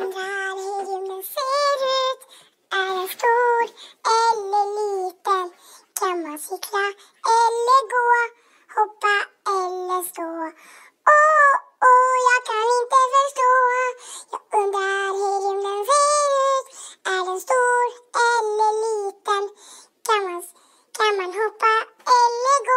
Undrar hur julen ser ut. Är den stor eller liten? Kan man cykla eller gå? Hoppa eller stå? Åh, oh, åh, oh, jag kan inte förstå. Jag undrar hur julen ser ut. Är den stor eller liten? Kan man, kan man hoppa eller gå?